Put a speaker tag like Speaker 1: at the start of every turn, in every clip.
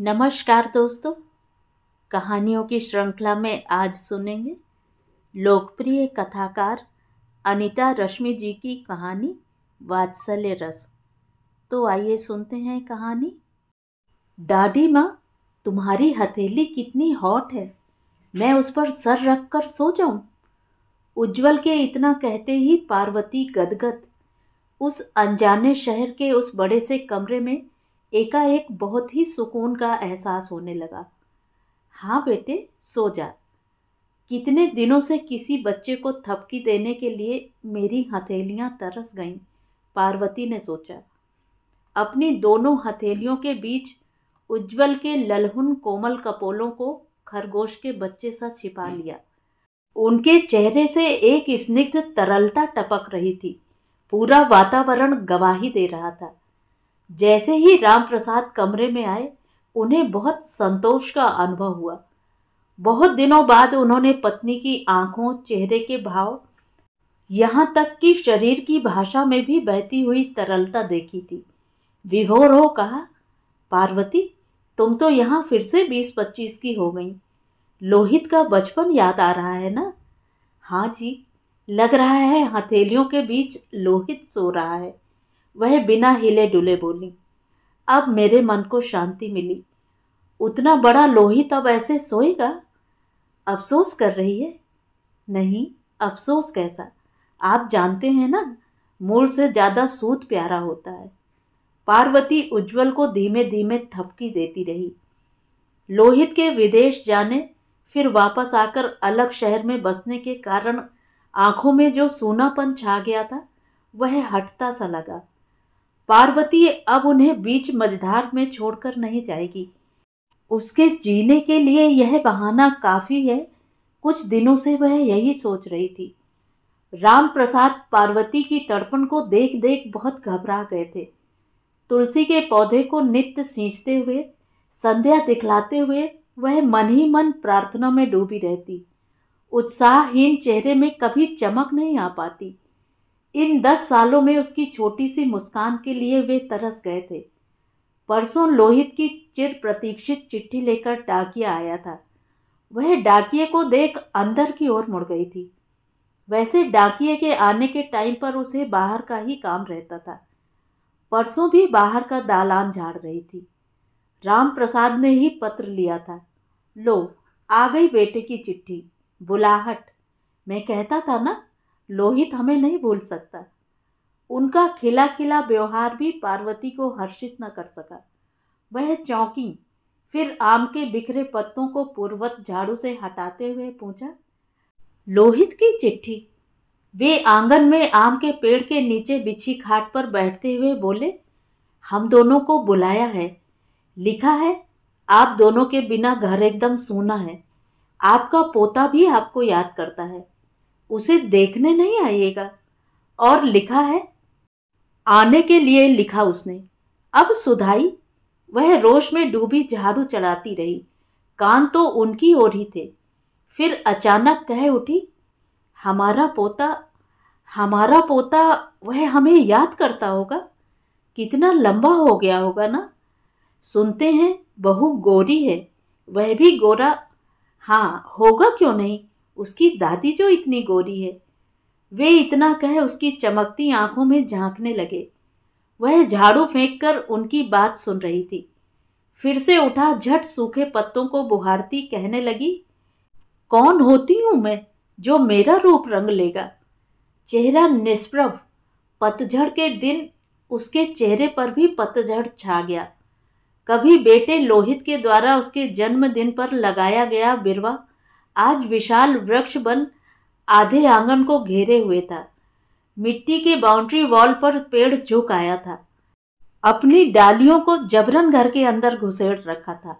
Speaker 1: नमस्कार दोस्तों कहानियों की श्रृंखला में आज सुनेंगे लोकप्रिय कथाकार अनिता रश्मि जी की कहानी वात्सल्य रस तो आइए सुनते हैं कहानी दादी माँ तुम्हारी हथेली कितनी हॉट है मैं उस पर सर रख कर सो जाऊं उज्जवल के इतना कहते ही पार्वती गदगद उस अनजाने शहर के उस बड़े से कमरे में एकाएक बहुत ही सुकून का एहसास होने लगा हाँ बेटे सो जा कितने दिनों से किसी बच्चे को थपकी देने के लिए मेरी हथेलियाँ तरस गईं पार्वती ने सोचा अपनी दोनों हथेलियों के बीच उज्जवल के ललहुन कोमल कपोलों को खरगोश के बच्चे सा छिपा लिया उनके चेहरे से एक स्निग्ध तरलता टपक रही थी पूरा वातावरण गवाही दे रहा था जैसे ही रामप्रसाद कमरे में आए उन्हें बहुत संतोष का अनुभव हुआ बहुत दिनों बाद उन्होंने पत्नी की आंखों चेहरे के भाव यहाँ तक कि शरीर की भाषा में भी बहती हुई तरलता देखी थी विभोर हो कहा पार्वती तुम तो यहाँ फिर से बीस पच्चीस की हो गई लोहित का बचपन याद आ रहा है ना हाँ जी लग रहा है हथेलियों के बीच लोहित सो रहा है वह बिना हिले डुले बोली अब मेरे मन को शांति मिली उतना बड़ा लोहित अब ऐसे सोएगा अफसोस कर रही है नहीं अफसोस कैसा आप जानते हैं ना मूल से ज़्यादा सूत प्यारा होता है पार्वती उज्जवल को धीमे धीमे थपकी देती रही लोहित के विदेश जाने फिर वापस आकर अलग शहर में बसने के कारण आंखों में जो सोनापन छा गया था वह हटता सा लगा पार्वती अब उन्हें बीच मझधार में छोड़कर नहीं जाएगी उसके जीने के लिए यह बहाना काफ़ी है कुछ दिनों से वह यही सोच रही थी राम प्रसाद पार्वती की तड़पण को देख देख बहुत घबरा गए थे तुलसी के पौधे को नित्य सींचते हुए संध्या दिखलाते हुए वह मन ही मन प्रार्थना में डूबी रहती उत्साहहीन चेहरे में कभी चमक नहीं आ पाती इन दस सालों में उसकी छोटी सी मुस्कान के लिए वे तरस गए थे परसों लोहित की चिर प्रतीक्षित चिट्ठी लेकर डाकिया आया था वह डाकिए को देख अंदर की ओर मुड़ गई थी वैसे डाकिए के आने के टाइम पर उसे बाहर का ही काम रहता था परसों भी बाहर का दालान झाड़ रही थी राम प्रसाद ने ही पत्र लिया था लो आ गई बेटे की चिट्ठी बुलाहट मैं कहता था ना लोहित हमें नहीं भूल सकता उनका खिला खिला व्यवहार भी पार्वती को हर्षित न कर सका वह चौंकी फिर आम के बिखरे पत्तों को पूर्वत झाड़ू से हटाते हुए पूछा लोहित की चिट्ठी वे आंगन में आम के पेड़ के नीचे बिछी खाट पर बैठते हुए बोले हम दोनों को बुलाया है लिखा है आप दोनों के बिना घर एकदम सूना है आपका पोता भी आपको याद करता है उसे देखने नहीं आइएगा और लिखा है आने के लिए लिखा उसने अब सुधाई वह रोश में डूबी झाड़ू चढ़ाती रही कान तो उनकी ओर ही थे फिर अचानक कह उठी हमारा पोता हमारा पोता वह हमें याद करता होगा कितना लंबा हो गया होगा ना सुनते हैं बहू गोरी है वह भी गोरा हाँ होगा क्यों नहीं उसकी दादी जो इतनी गोरी है वे इतना कह उसकी चमकती आंखों में झांकने लगे वह झाड़ू फेंक कर उनकी बात सुन रही थी फिर से उठा झट सूखे पत्तों को बुहारती कहने लगी कौन होती हूँ मैं जो मेरा रूप रंग लेगा चेहरा निष्प्रभ पतझड़ के दिन उसके चेहरे पर भी पतझड़ छा गया कभी बेटे लोहित के द्वारा उसके जन्मदिन पर लगाया गया बिरवा आज विशाल वृक्ष बन आधे आंगन को घेरे हुए था मिट्टी के बाउंड्री वॉल पर पेड़ झुक आया था अपनी डालियों को जबरन घर के अंदर घुसेड़ रखा था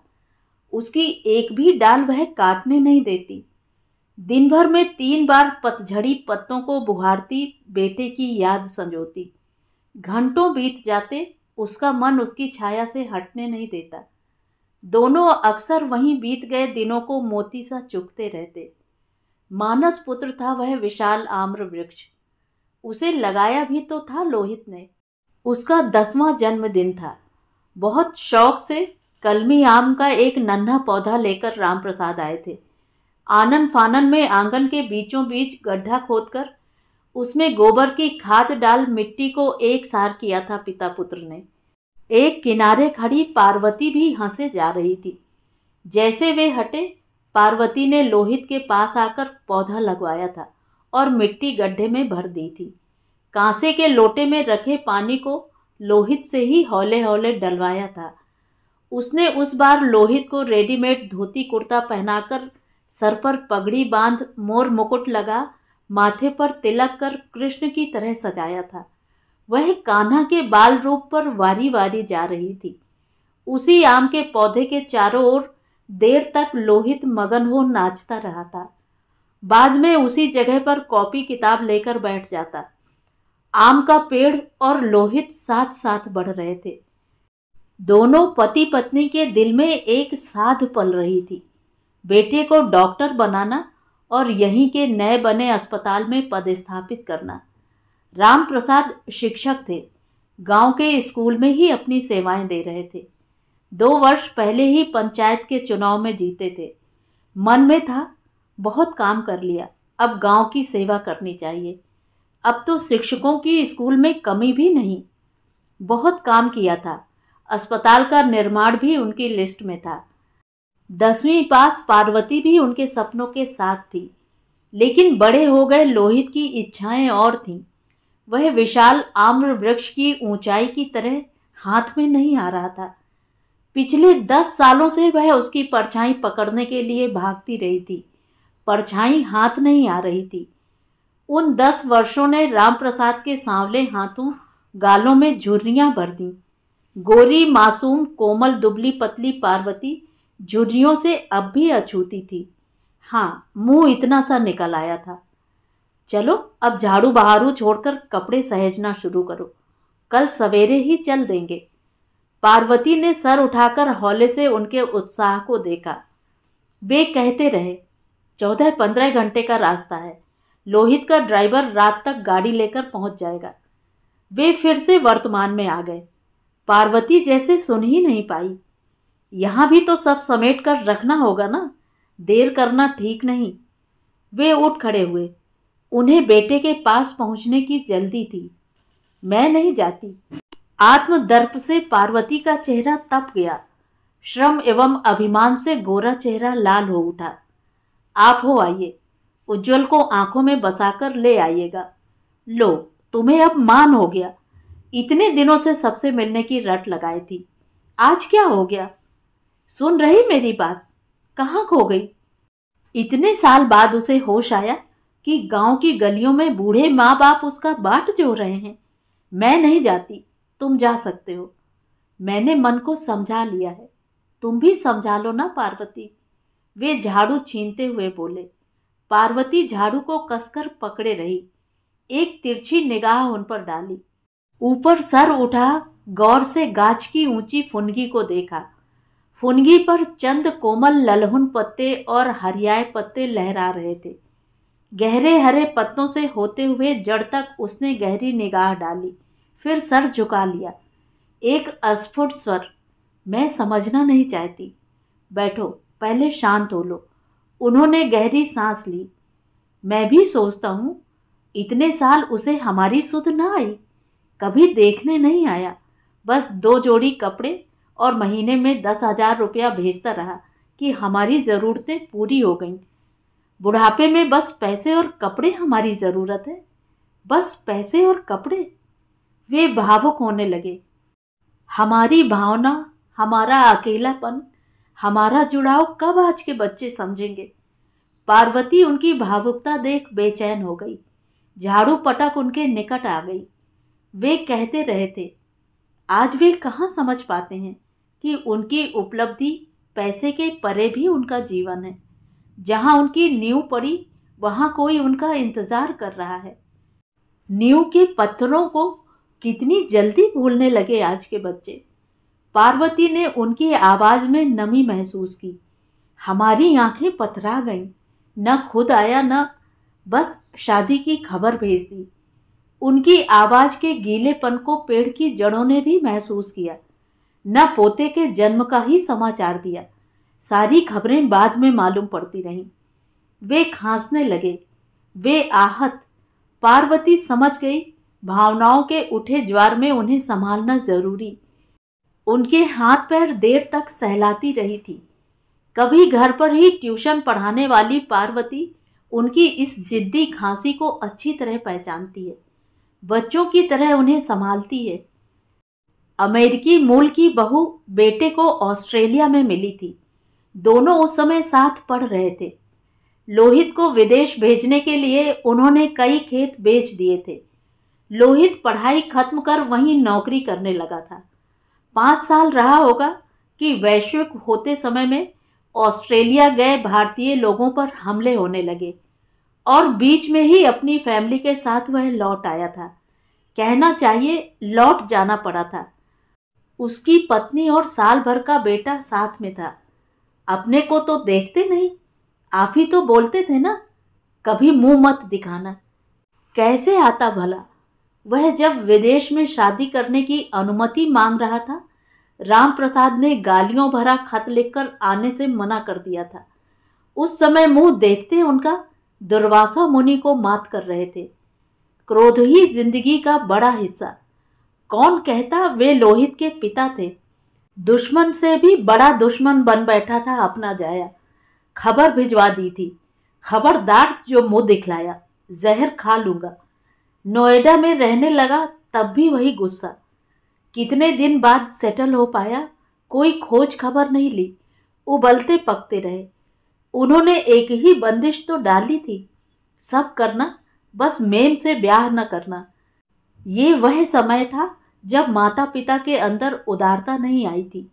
Speaker 1: उसकी एक भी डाल वह काटने नहीं देती दिन भर में तीन बार पतझड़ी पत्तों को बुहारती बेटे की याद संजोती घंटों बीत जाते उसका मन उसकी छाया से हटने नहीं देता दोनों अक्सर वहीं बीत गए दिनों को मोती सा चुकते रहते मानस पुत्र था वह विशाल आम्र वृक्ष उसे लगाया भी तो था लोहित ने उसका दसवां जन्मदिन था बहुत शौक से कलमी आम का एक नन्हा पौधा लेकर रामप्रसाद आए थे आनन फानन में आंगन के बीचों बीच गड्ढा खोदकर उसमें गोबर की खाद डाल मिट्टी को एक सार किया था पिता पुत्र ने एक किनारे खड़ी पार्वती भी हंसे जा रही थी जैसे वे हटे पार्वती ने लोहित के पास आकर पौधा लगवाया था और मिट्टी गड्ढे में भर दी थी कांसे के लोटे में रखे पानी को लोहित से ही हौले हौले डलवाया था उसने उस बार लोहित को रेडीमेड धोती कुर्ता पहनाकर सर पर पगड़ी बांध मोर मुकुट लगा माथे पर तिलक कर कृष्ण की तरह सजाया था वह कान्हा के बाल रूप पर वारी वारी जा रही थी उसी आम के पौधे के चारों ओर देर तक लोहित मगन हो नाचता रहा था बाद में उसी जगह पर कॉपी किताब लेकर बैठ जाता आम का पेड़ और लोहित साथ साथ बढ़ रहे थे दोनों पति पत्नी के दिल में एक साध पल रही थी बेटे को डॉक्टर बनाना और यहीं के नए बने अस्पताल में पदस्थापित करना राम प्रसाद शिक्षक थे गांव के स्कूल में ही अपनी सेवाएं दे रहे थे दो वर्ष पहले ही पंचायत के चुनाव में जीते थे मन में था बहुत काम कर लिया अब गांव की सेवा करनी चाहिए अब तो शिक्षकों की स्कूल में कमी भी नहीं बहुत काम किया था अस्पताल का निर्माण भी उनकी लिस्ट में था दसवीं पास पार्वती भी उनके सपनों के साथ थी लेकिन बड़े हो गए लोहित की इच्छाएं और थीं वह विशाल आम्र वृक्ष की ऊंचाई की तरह हाथ में नहीं आ रहा था पिछले दस सालों से वह उसकी परछाई पकड़ने के लिए भागती रही थी परछाई हाथ नहीं आ रही थी उन दस वर्षों ने रामप्रसाद के सांवले हाथों गालों में झुर्रियाँ भर दी गोरी मासूम कोमल दुबली पतली पार्वती झुर्रियों से अब भी अछूती थी हाँ मुंह इतना सा निकल आया था चलो अब झाड़ू बहारू छोड़कर कपड़े सहेजना शुरू करो कल सवेरे ही चल देंगे पार्वती ने सर उठाकर हौले से उनके उत्साह को देखा वे कहते रहे चौदह पंद्रह घंटे का रास्ता है लोहित का ड्राइवर रात तक गाड़ी लेकर पहुंच जाएगा वे फिर से वर्तमान में आ गए पार्वती जैसे सुन ही नहीं पाई यहाँ भी तो सब समेट कर रखना होगा ना देर करना ठीक नहीं वे उठ खड़े हुए उन्हें बेटे के पास पहुंचने की जल्दी थी मैं नहीं जाती आत्मदर्प से पार्वती का चेहरा तप गया श्रम एवं अभिमान से गोरा चेहरा लाल हो उठा आप हो आइए उज्जवल को आंखों में बसाकर ले आइएगा लो तुम्हें अब मान हो गया इतने दिनों से सबसे मिलने की रट लगाई थी आज क्या हो गया सुन रही मेरी बात कहाँ खो गई इतने साल बाद उसे होश आया कि गांव की गलियों में बूढ़े माँ बाप उसका बाट जो रहे हैं मैं नहीं जाती तुम जा सकते हो मैंने मन को समझा लिया है तुम भी समझा लो ना पार्वती वे झाड़ू छीनते हुए बोले पार्वती झाड़ू को कसकर पकड़े रही एक तिरछी निगाह उन पर डाली ऊपर सर उठा गौर से गाछ की ऊंची फुनगी को देखा फुनगी पर चंद कोमल ललहुन पत्ते और हरियाए पत्ते लहरा रहे थे गहरे हरे पत्तों से होते हुए जड़ तक उसने गहरी निगाह डाली फिर सर झुका लिया एक अस्फुट स्वर मैं समझना नहीं चाहती बैठो पहले शांत हो लो उन्होंने गहरी सांस ली मैं भी सोचता हूँ इतने साल उसे हमारी सुध ना आई कभी देखने नहीं आया बस दो जोड़ी कपड़े और महीने में दस हजार रुपया भेजता रहा कि हमारी ज़रूरतें पूरी हो गईं बुढ़ापे में बस पैसे और कपड़े हमारी ज़रूरत है बस पैसे और कपड़े वे भावुक होने लगे हमारी भावना हमारा अकेलापन हमारा जुड़ाव कब आज के बच्चे समझेंगे पार्वती उनकी भावुकता देख बेचैन हो गई झाड़ू पटक उनके निकट आ गई वे कहते रहे थे आज वे कहाँ समझ पाते हैं कि उनकी उपलब्धि पैसे के परे भी उनका जीवन है जहाँ उनकी नींव पड़ी वहाँ कोई उनका इंतज़ार कर रहा है नींव के पत्थरों को कितनी जल्दी भूलने लगे आज के बच्चे पार्वती ने उनकी आवाज़ में नमी महसूस की हमारी आंखें पथरा गईं न खुद आया न बस शादी की खबर भेज दी उनकी आवाज़ के गीलेपन को पेड़ की जड़ों ने भी महसूस किया न पोते के जन्म का ही समाचार दिया सारी खबरें बाद में मालूम पड़ती रहीं वे खांसने लगे वे आहत पार्वती समझ गई भावनाओं के उठे ज्वार में उन्हें संभालना जरूरी उनके हाथ पैर देर तक सहलाती रही थी कभी घर पर ही ट्यूशन पढ़ाने वाली पार्वती उनकी इस जिद्दी खांसी को अच्छी तरह पहचानती है बच्चों की तरह उन्हें संभालती है अमेरिकी मूल की बहू बेटे को ऑस्ट्रेलिया में मिली थी दोनों उस समय साथ पढ़ रहे थे लोहित को विदेश भेजने के लिए उन्होंने कई खेत बेच दिए थे लोहित पढ़ाई खत्म कर वहीं नौकरी करने लगा था पाँच साल रहा होगा कि वैश्विक होते समय में ऑस्ट्रेलिया गए भारतीय लोगों पर हमले होने लगे और बीच में ही अपनी फैमिली के साथ वह लौट आया था कहना चाहिए लौट जाना पड़ा था उसकी पत्नी और साल भर का बेटा साथ में था अपने को तो देखते नहीं आप ही तो बोलते थे ना कभी मुंह मत दिखाना कैसे आता भला वह जब विदेश में शादी करने की अनुमति मांग रहा था राम प्रसाद ने गालियों भरा खत लिखकर आने से मना कर दिया था उस समय मुंह देखते उनका दुर्वासा मुनि को मात कर रहे थे क्रोध ही जिंदगी का बड़ा हिस्सा कौन कहता वे लोहित के पिता थे दुश्मन से भी बड़ा दुश्मन बन बैठा था अपना जाया खबर भिजवा दी थी खबरदार जो मुंह दिखलाया जहर खा लूँगा नोएडा में रहने लगा तब भी वही गुस्सा कितने दिन बाद सेटल हो पाया कोई खोज खबर नहीं ली उबलते पकते रहे उन्होंने एक ही बंदिश तो डाली थी सब करना बस मेम से ब्याह न करना ये वह समय था जब माता पिता के अंदर उदारता नहीं आई थी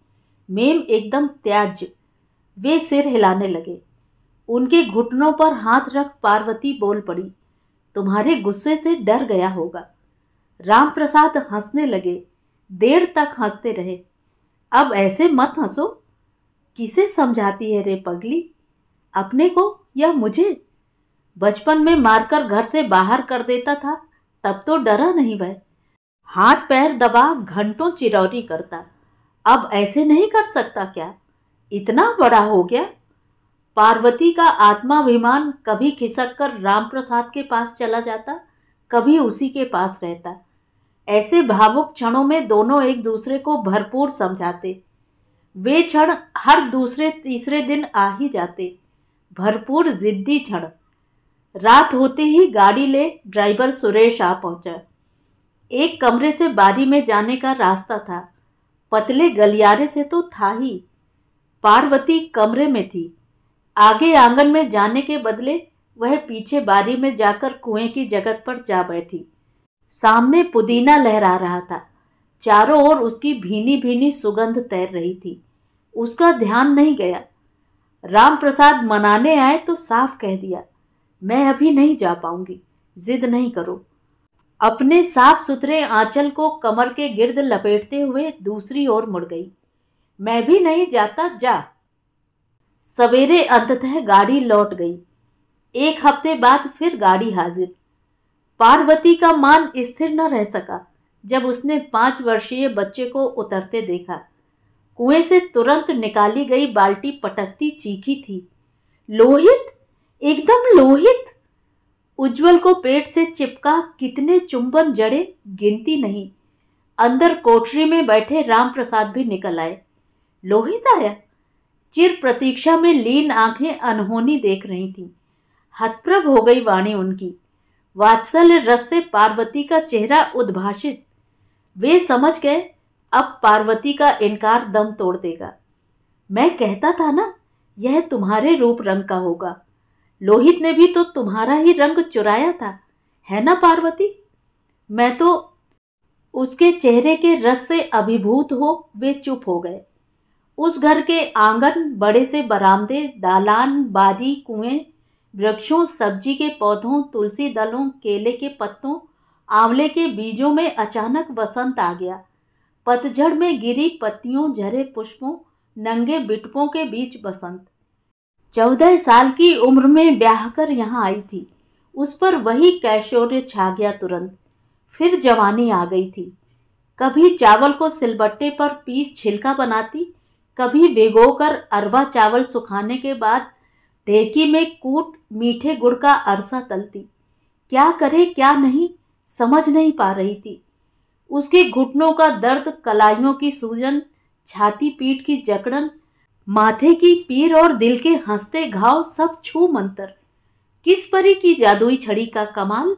Speaker 1: मेम एकदम त्याज वे सिर हिलाने लगे उनके घुटनों पर हाथ रख पार्वती बोल पड़ी तुम्हारे गुस्से से डर गया होगा राम प्रसाद हंसने लगे देर तक हंसते रहे अब ऐसे मत हंसो किसे समझाती है रे पगली अपने को या मुझे बचपन में मारकर घर से बाहर कर देता था तब तो डरा नहीं वह हाथ पैर दबा घंटों चिरौरी करता अब ऐसे नहीं कर सकता क्या इतना बड़ा हो गया पार्वती का आत्माभिमान कभी खिसक कर राम प्रसाद के पास चला जाता कभी उसी के पास रहता ऐसे भावुक क्षणों में दोनों एक दूसरे को भरपूर समझाते वे क्षण हर दूसरे तीसरे दिन आ ही जाते भरपूर जिद्दी क्षण रात होते ही गाड़ी ले ड्राइवर सुरेश आ पहुंचा एक कमरे से बारी में जाने का रास्ता था पतले गलियारे से तो था ही पार्वती कमरे में थी आगे आंगन में जाने के बदले वह पीछे बारी में जाकर कुएं की जगत पर जा बैठी सामने पुदीना लहरा रहा था चारों ओर उसकी भीनी भीनी सुगंध तैर रही थी उसका ध्यान नहीं गया राम प्रसाद मनाने आए तो साफ कह दिया मैं अभी नहीं जा पाऊंगी जिद नहीं करो अपने साफ सुथरे आंचल को कमर के गिर्द लपेटते हुए दूसरी ओर मुड़ गई मैं भी नहीं जाता जा सवेरे अंततः गाड़ी लौट गई एक हफ्ते बाद फिर गाड़ी हाजिर पार्वती का मान स्थिर न रह सका जब उसने पांच वर्षीय बच्चे को उतरते देखा कुएं से तुरंत निकाली गई बाल्टी पटकती चीखी थी लोहित एकदम लोहित उज्जवल को पेट से चिपका कितने चुंबन जड़े गिनती नहीं अंदर कोठरी में बैठे राम प्रसाद भी निकल आए लोहित आया चिर प्रतीक्षा में लीन आंखें अनहोनी देख रही थी हतप्रभ हो गई वाणी उनकी वात्सल्य रस से पार्वती का चेहरा उद्भाषित वे समझ गए अब पार्वती का इनकार दम तोड़ देगा मैं कहता था ना यह तुम्हारे रूप रंग का होगा लोहित ने भी तो तुम्हारा ही रंग चुराया था है ना पार्वती मैं तो उसके चेहरे के रस से अभिभूत हो वे चुप हो गए उस घर के आंगन बड़े से बरामदे दालान बारी कुएं वृक्षों सब्जी के पौधों तुलसी दलों केले के पत्तों आंवले के बीजों में अचानक वसंत आ गया पतझड़ में गिरी पत्तियों झरे पुष्पों नंगे बिटपों के बीच बसंत चौदह साल की उम्र में ब्याह कर यहाँ आई थी उस पर वही कैशोर्य छा गया तुरंत फिर जवानी आ गई थी कभी चावल को सिलबट्टे पर पीस छिलका बनाती कभी भिगो कर अरवा चावल सुखाने के बाद ढेकी में कूट मीठे गुड़ का अरसा तलती क्या करे क्या नहीं समझ नहीं पा रही थी उसके घुटनों का दर्द कलाइयों की सूजन छाती पीठ की जकड़न माथे की पीर और दिल के हंसते घाव सब छू मंतर किस परी की जादुई छड़ी का कमाल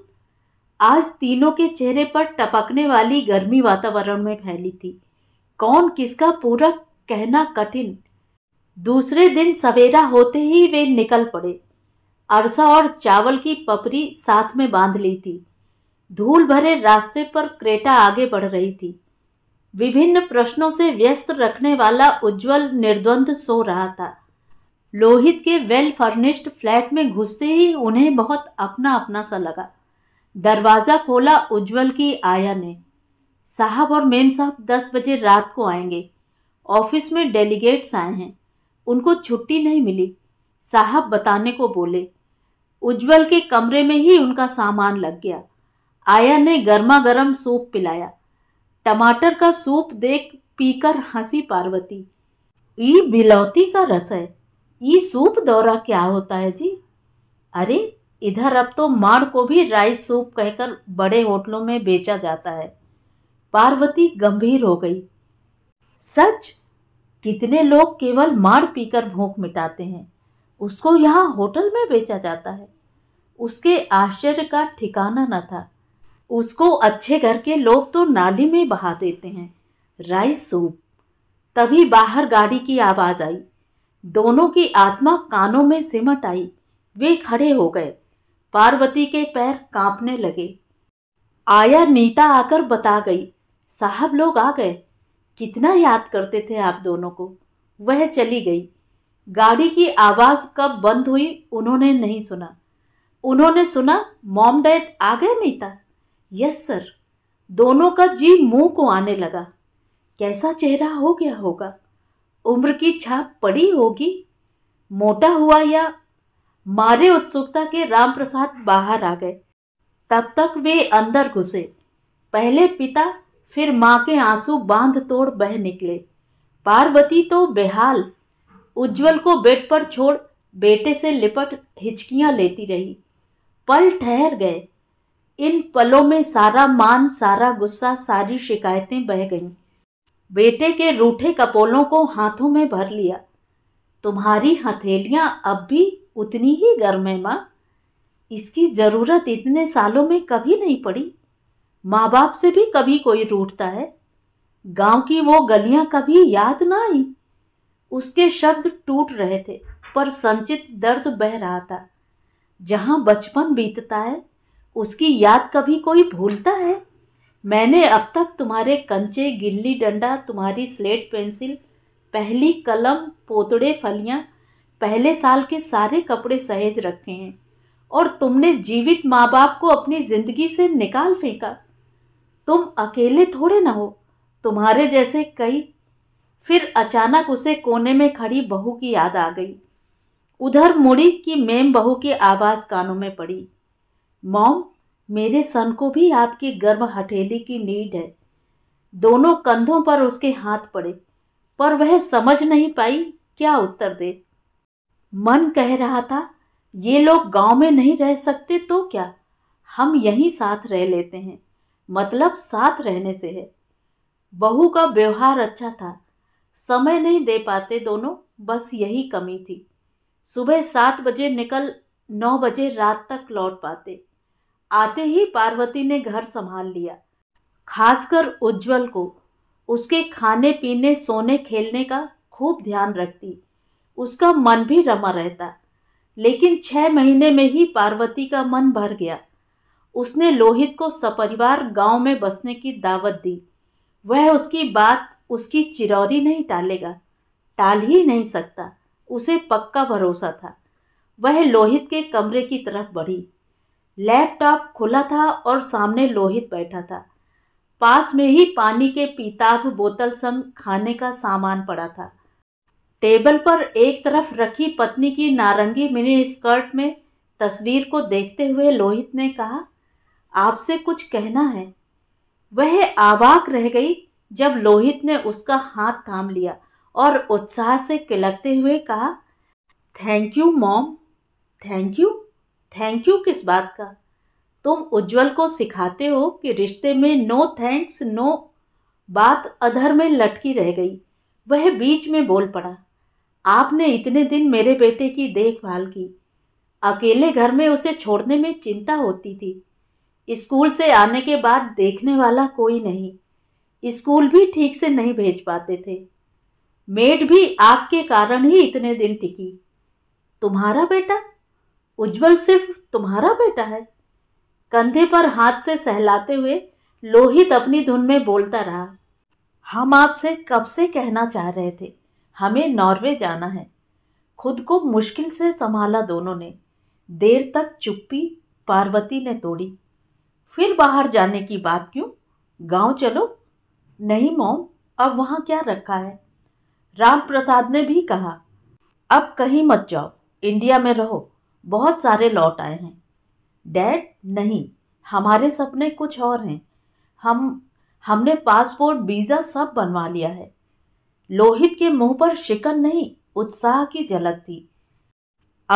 Speaker 1: आज तीनों के चेहरे पर टपकने वाली गर्मी वातावरण में फैली थी कौन किसका पूरा कहना कठिन दूसरे दिन सवेरा होते ही वे निकल पड़े अरसा और चावल की पपरी साथ में बांध ली थी धूल भरे रास्ते पर क्रेटा आगे बढ़ रही थी विभिन्न प्रश्नों से व्यस्त रखने वाला उज्जवल निर्द्वंद सो रहा था लोहित के वेल फर्निश्ड फ्लैट में घुसते ही उन्हें बहुत अपना अपना सा लगा दरवाज़ा खोला उज्जवल की आया ने साहब और मेम साहब दस बजे रात को आएंगे ऑफिस में डेलीगेट्स आए हैं उनको छुट्टी नहीं मिली साहब बताने को बोले उज्जवल के कमरे में ही उनका सामान लग गया आया ने गर्मा गर्म सूप पिलाया टमाटर का सूप देख पीकर हंसी पार्वती ई बिलौती का रस है ई सूप दौरा क्या होता है जी अरे इधर अब तो माड़ को भी राइस सूप कहकर बड़े होटलों में बेचा जाता है पार्वती गंभीर हो गई सच कितने लोग केवल माड़ पीकर भूख मिटाते हैं उसको यहाँ होटल में बेचा जाता है उसके आश्चर्य का ठिकाना न था उसको अच्छे करके लोग तो नाली में बहा देते हैं राइस सूप तभी बाहर गाड़ी की आवाज़ आई दोनों की आत्मा कानों में सिमट आई वे खड़े हो गए पार्वती के पैर कांपने लगे आया नीता आकर बता गई साहब लोग आ गए कितना याद करते थे आप दोनों को वह चली गई गाड़ी की आवाज़ कब बंद हुई उन्होंने नहीं सुना उन्होंने सुना मॉम डैड आ गए नीता यस सर दोनों का जी मुंह को आने लगा कैसा चेहरा हो गया होगा उम्र की छाप पड़ी होगी मोटा हुआ या मारे उत्सुकता के रामप्रसाद बाहर आ गए तब तक वे अंदर घुसे पहले पिता फिर माँ के आंसू बांध तोड़ बह निकले पार्वती तो बेहाल उज्जवल को बेड पर छोड़ बेटे से लिपट हिचकियाँ लेती रही पल ठहर गए इन पलों में सारा मान सारा गुस्सा सारी शिकायतें बह गईं बेटे के रूठे कपोलों को हाथों में भर लिया तुम्हारी हथेलियां अब भी उतनी ही गर्म है माँ इसकी ज़रूरत इतने सालों में कभी नहीं पड़ी माँ बाप से भी कभी कोई रूठता है गांव की वो गलियां कभी याद ना आई उसके शब्द टूट रहे थे पर संचित दर्द बह रहा था जहाँ बचपन बीतता है उसकी याद कभी कोई भूलता है मैंने अब तक तुम्हारे कंचे गिल्ली डंडा तुम्हारी स्लेट पेंसिल पहली कलम पोतड़े फलियाँ पहले साल के सारे कपड़े सहेज रखे हैं और तुमने जीवित माँ बाप को अपनी ज़िंदगी से निकाल फेंका तुम अकेले थोड़े ना हो तुम्हारे जैसे कई फिर अचानक उसे कोने में खड़ी बहू की याद आ गई उधर मुड़ी कि मेम बहू की आवाज़ कानों में पड़ी मॉम मेरे सन को भी आपकी गर्म हथेली की नीड है दोनों कंधों पर उसके हाथ पड़े पर वह समझ नहीं पाई क्या उत्तर दे मन कह रहा था ये लोग गांव में नहीं रह सकते तो क्या हम यहीं साथ रह लेते हैं मतलब साथ रहने से है बहू का व्यवहार अच्छा था समय नहीं दे पाते दोनों बस यही कमी थी सुबह सात बजे निकल नौ बजे रात तक लौट पाते आते ही पार्वती ने घर संभाल लिया खासकर उज्जवल को उसके खाने पीने सोने खेलने का खूब ध्यान रखती उसका मन भी रमा रहता लेकिन छः महीने में ही पार्वती का मन भर गया उसने लोहित को सपरिवार गांव में बसने की दावत दी वह उसकी बात उसकी चिरौरी नहीं टालेगा टाल ही नहीं सकता उसे पक्का भरोसा था वह लोहित के कमरे की तरफ बढ़ी लैपटॉप खुला था और सामने लोहित बैठा था पास में ही पानी के पीताब बोतल संग खाने का सामान पड़ा था टेबल पर एक तरफ रखी पत्नी की नारंगी मिनी स्कर्ट में तस्वीर को देखते हुए लोहित ने कहा आपसे कुछ कहना है वह आवाक रह गई जब लोहित ने उसका हाथ थाम लिया और उत्साह से किलकते हुए कहा thank you mom thank you thank you किस बात का तुम उज्जवल को सिखाते हो कि रिश्ते में नो थैंक्स नो बात अधर में लटकी रह गई वह बीच में बोल पड़ा आपने इतने दिन मेरे बेटे की देखभाल की अकेले घर में उसे छोड़ने में चिंता होती थी स्कूल से आने के बाद देखने वाला कोई नहीं स्कूल भी ठीक से नहीं भेज पाते थे मेड भी आपके कारण ही इतने दिन टिकी तुम्हारा बेटा उज्जवल सिर्फ तुम्हारा बेटा है कंधे पर हाथ से सहलाते हुए लोहित अपनी धुन में बोलता रहा हम आपसे कब से कहना चाह रहे थे हमें नॉर्वे जाना है खुद को मुश्किल से संभाला दोनों ने देर तक चुप्पी पार्वती ने तोड़ी फिर बाहर जाने की बात क्यों गांव चलो नहीं मोम अब वहाँ क्या रखा है राम प्रसाद ने भी कहा अब कहीं मत जाओ इंडिया में रहो बहुत सारे लौट आए हैं डैड नहीं हमारे सपने कुछ और हैं हम हमने पासपोर्ट वीज़ा सब बनवा लिया है लोहित के मुंह पर शिकन नहीं उत्साह की झलक थी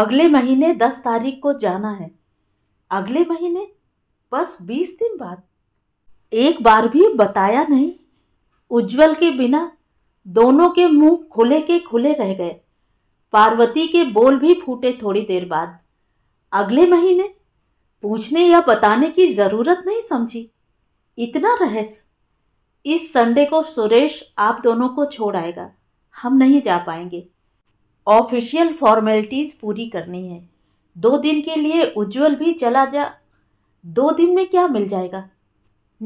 Speaker 1: अगले महीने दस तारीख को जाना है अगले महीने बस बीस दिन बाद एक बार भी बताया नहीं उज्जवल के बिना दोनों के मुंह खुले के खुले रह गए पार्वती के बोल भी फूटे थोड़ी देर बाद अगले महीने पूछने या बताने की जरूरत नहीं समझी इतना रहस्य इस संडे को सुरेश आप दोनों को छोड़ आएगा हम नहीं जा पाएंगे ऑफिशियल फॉर्मेलिटीज़ पूरी करनी है दो दिन के लिए उज्जवल भी चला जा दो दिन में क्या मिल जाएगा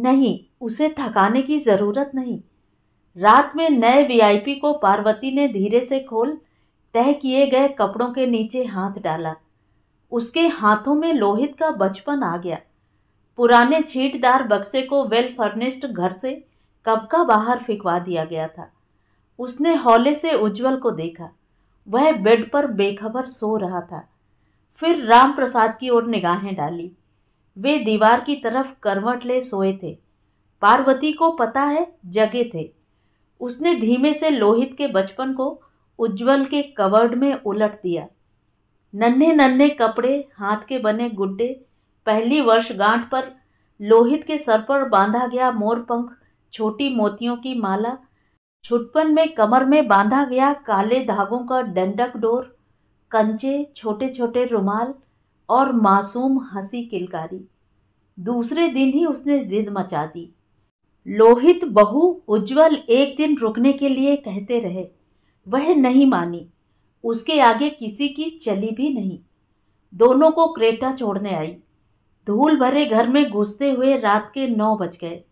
Speaker 1: नहीं उसे थकाने की ज़रूरत नहीं रात में नए वीआईपी को पार्वती ने धीरे से खोल तय किए गए कपड़ों के नीचे हाथ डाला उसके हाथों में लोहित का बचपन आ गया पुराने छीटदार बक्से को वेल फर्निश्ड घर से कब का बाहर फिकवा दिया गया था उसने हौले से उज्जवल को देखा वह बेड पर बेखबर सो रहा था फिर राम प्रसाद की ओर निगाहें डाली वे दीवार की तरफ करवट ले सोए थे पार्वती को पता है जगे थे उसने धीमे से लोहित के बचपन को उज्जवल के कवर्ड में उलट दिया नन्हे नन्हे कपड़े हाथ के बने गुड्डे पहली वर्षगांठ पर लोहित के सर पर बांधा गया मोरपंख छोटी मोतियों की माला छुटपन में कमर में बांधा गया काले धागों का डंडक डोर कंचे छोटे छोटे रुमाल और मासूम हंसी किलकारी दूसरे दिन ही उसने जिद मचा दी लोहित बहू उज्जवल एक दिन रुकने के लिए कहते रहे वह नहीं मानी उसके आगे किसी की चली भी नहीं दोनों को क्रेटा छोड़ने आई धूल भरे घर में घुसते हुए रात के नौ बज गए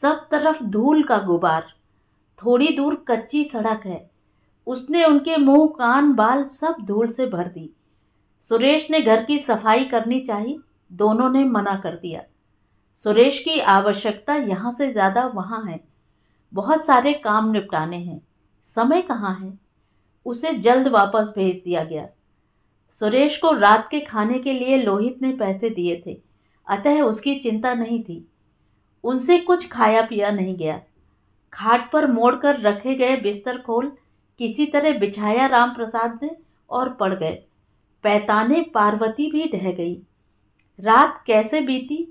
Speaker 1: सब तरफ धूल का गुबार थोड़ी दूर कच्ची सड़क है उसने उनके मुंह कान बाल सब धूल से भर दी सुरेश ने घर की सफाई करनी चाहिए दोनों ने मना कर दिया सुरेश की आवश्यकता यहाँ से ज़्यादा वहाँ है बहुत सारे काम निपटाने हैं समय कहाँ है उसे जल्द वापस भेज दिया गया सुरेश को रात के खाने के लिए लोहित ने पैसे दिए थे अतः उसकी चिंता नहीं थी उनसे कुछ खाया पिया नहीं गया खाट पर मोड़कर रखे गए बिस्तर खोल किसी तरह बिछाया राम प्रसाद ने और पड़ गए पैताने पार्वती भी ढह गई रात कैसे बीती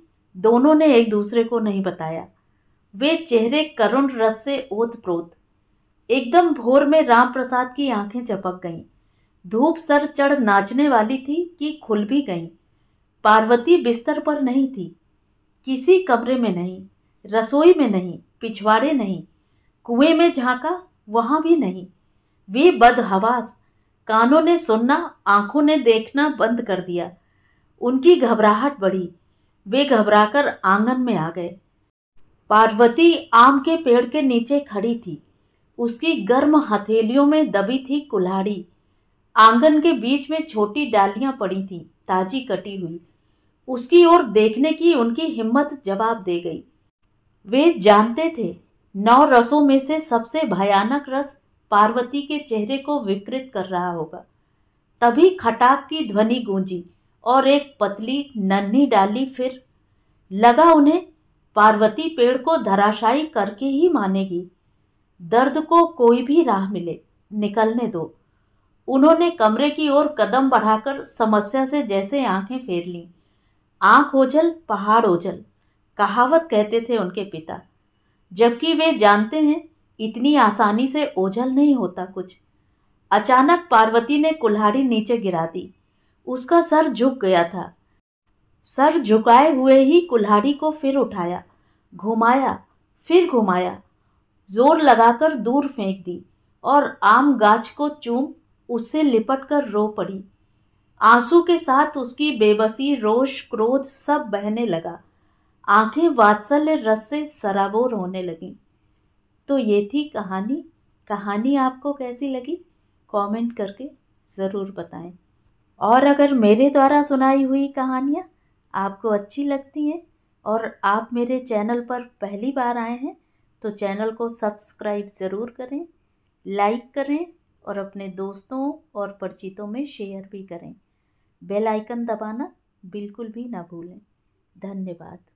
Speaker 1: दोनों ने एक दूसरे को नहीं बताया वे चेहरे करुण रस से ओत प्रोत एकदम भोर में राम प्रसाद की आंखें चपक गईं धूप सर चढ़ नाचने वाली थी कि खुल भी गईं पार्वती बिस्तर पर नहीं थी किसी कमरे में नहीं रसोई में नहीं पिछवाड़े नहीं कुएं में झांका वहाँ भी नहीं वे बदहवास कानों ने सुनना आंखों ने देखना बंद कर दिया उनकी घबराहट बढ़ी वे घबराकर आंगन में आ गए पार्वती आम के पेड़ के नीचे खड़ी थी उसकी गर्म हथेलियों में दबी थी कुल्हाड़ी आंगन के बीच में छोटी डालियां पड़ी थी ताजी कटी हुई उसकी ओर देखने की उनकी हिम्मत जवाब दे गई वे जानते थे नौ रसों में से सबसे भयानक रस पार्वती के चेहरे को विकृत कर रहा होगा तभी खटाक की ध्वनि गूंजी और एक पतली नन्ही डाली फिर लगा उन्हें पार्वती पेड़ को धराशायी करके ही मानेगी दर्द को कोई भी राह मिले निकलने दो उन्होंने कमरे की ओर कदम बढ़ाकर समस्या से जैसे आंखें फेर लीं आंख ओझल पहाड़ ओझल कहावत कहते थे उनके पिता जबकि वे जानते हैं इतनी आसानी से ओझल नहीं होता कुछ अचानक पार्वती ने कुल्हाड़ी नीचे गिरा दी उसका सर झुक गया था सर झुकाए हुए ही कुल्हाड़ी को फिर उठाया घुमाया फिर घुमाया जोर लगाकर दूर फेंक दी और आम गाछ को चूम उससे लिपट कर रो पड़ी आंसू के साथ उसकी बेबसी रोष क्रोध सब बहने लगा आंखें वात्सल्य रस से सराबोर होने लगी तो ये थी कहानी कहानी आपको कैसी लगी कमेंट करके ज़रूर बताएं और अगर मेरे द्वारा सुनाई हुई कहानियाँ आपको अच्छी लगती हैं और आप मेरे चैनल पर पहली बार आए हैं तो चैनल को सब्सक्राइब ज़रूर करें लाइक करें और अपने दोस्तों और परिचितों में शेयर भी करें बेल आइकन दबाना बिल्कुल भी ना भूलें धन्यवाद